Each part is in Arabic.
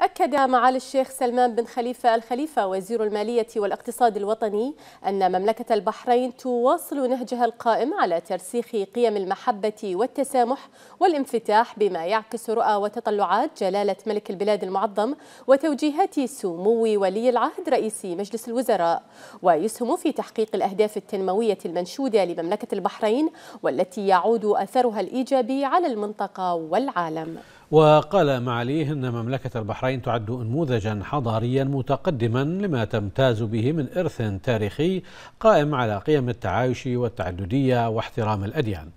أكد معالي الشيخ سلمان بن خليفة الخليفة وزير المالية والاقتصاد الوطني أن مملكة البحرين تواصل نهجها القائم على ترسيخ قيم المحبة والتسامح والانفتاح بما يعكس رؤى وتطلعات جلالة ملك البلاد المعظم وتوجيهات سمو ولي العهد رئيس مجلس الوزراء ويسهم في تحقيق الأهداف التنموية المنشودة لمملكة البحرين والتي يعود أثرها الإيجابي على المنطقة والعالم وقال معاليه أن مملكة البحرين تعد انموذجا حضاريا متقدما لما تمتاز به من إرث تاريخي قائم على قيم التعايش والتعددية واحترام الأديان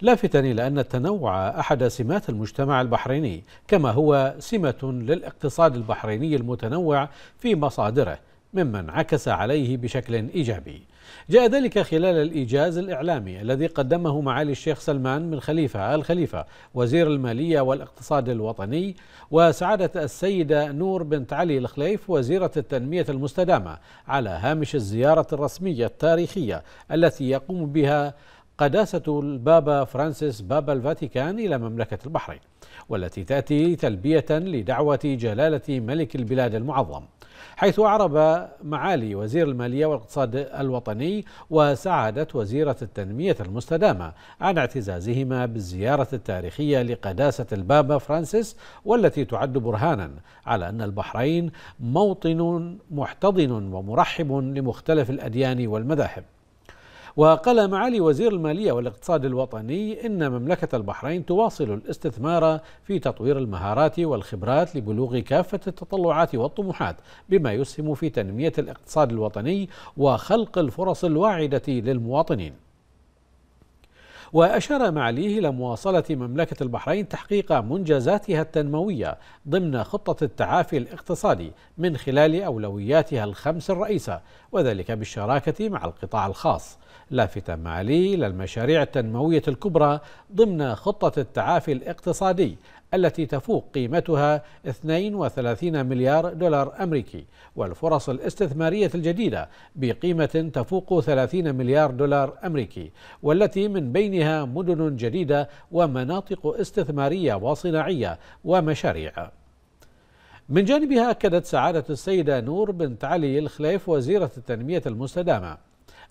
لافتا إلى أن التنوع أحد سمات المجتمع البحريني كما هو سمة للاقتصاد البحريني المتنوع في مصادره مما انعكس عليه بشكل إيجابي جاء ذلك خلال الإيجاز الإعلامي الذي قدمه معالي الشيخ سلمان من خليفة آل خليفة وزير المالية والاقتصاد الوطني وسعادة السيدة نور بنت علي الخليف وزيرة التنمية المستدامة على هامش الزيارة الرسمية التاريخية التي يقوم بها قداسة البابا فرانسيس بابا الفاتيكان إلى مملكة البحرين والتي تأتي تلبية لدعوة جلالة ملك البلاد المعظم حيث أعرب معالي وزير المالية والاقتصاد الوطني وسعادة وزيرة التنمية المستدامة عن اعتزازهما بالزيارة التاريخية لقداسة البابا فرانسيس والتي تعد برهانا على أن البحرين موطن محتضن ومرحب لمختلف الأديان والمذاهب وقال معالي وزير المالية والاقتصاد الوطني إن مملكة البحرين تواصل الاستثمار في تطوير المهارات والخبرات لبلوغ كافة التطلعات والطموحات بما يسهم في تنمية الاقتصاد الوطني وخلق الفرص الواعدة للمواطنين وأشار معاليه إلى مواصلة مملكة البحرين تحقيق منجزاتها التنموية ضمن خطة التعافي الاقتصادي من خلال أولوياتها الخمس الرئيسة وذلك بالشراكة مع القطاع الخاص لافتا معاليه إلى المشاريع التنموية الكبرى ضمن خطة التعافي الاقتصادي التي تفوق قيمتها 32 مليار دولار أمريكي والفرص الاستثمارية الجديدة بقيمة تفوق 30 مليار دولار أمريكي والتي من بينها مدن جديدة ومناطق استثمارية وصناعية ومشاريع من جانبها أكدت سعادة السيدة نور بنت علي الخليف وزيرة التنمية المستدامة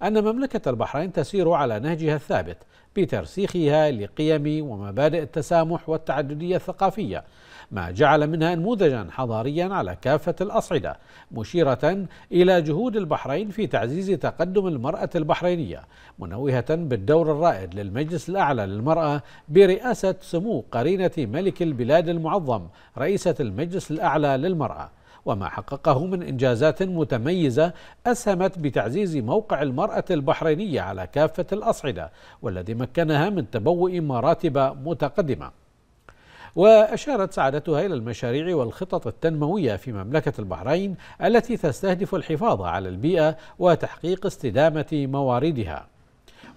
أن مملكة البحرين تسير على نهجها الثابت بترسيخها لقيم ومبادئ التسامح والتعددية الثقافية ما جعل منها نموذجا حضاريا على كافة الأصعدة مشيرة إلى جهود البحرين في تعزيز تقدم المرأة البحرينية منوهة بالدور الرائد للمجلس الأعلى للمرأة برئاسة سمو قرينة ملك البلاد المعظم رئيسة المجلس الأعلى للمرأة وما حققه من إنجازات متميزة أسهمت بتعزيز موقع المرأة البحرينية على كافة الأصعدة والذي مكنها من تبوء مراتب متقدمة وأشارت سعادتها إلى المشاريع والخطط التنموية في مملكة البحرين التي تستهدف الحفاظ على البيئة وتحقيق استدامة مواردها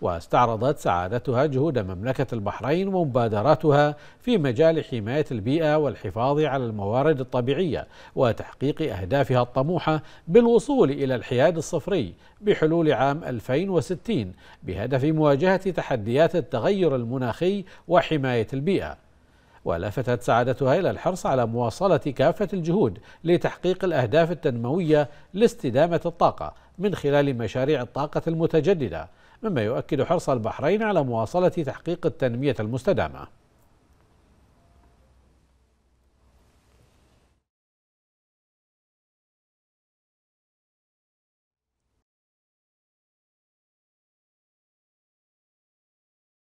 واستعرضت سعادتها جهود مملكة البحرين ومبادراتها في مجال حماية البيئة والحفاظ على الموارد الطبيعية وتحقيق أهدافها الطموحة بالوصول إلى الحياد الصفري بحلول عام 2060 بهدف مواجهة تحديات التغير المناخي وحماية البيئة ولفتت سعادتها إلى الحرص على مواصلة كافة الجهود لتحقيق الأهداف التنموية لاستدامة الطاقة من خلال مشاريع الطاقة المتجددة مما يؤكد حرص البحرين على مواصلة تحقيق التنمية المستدامة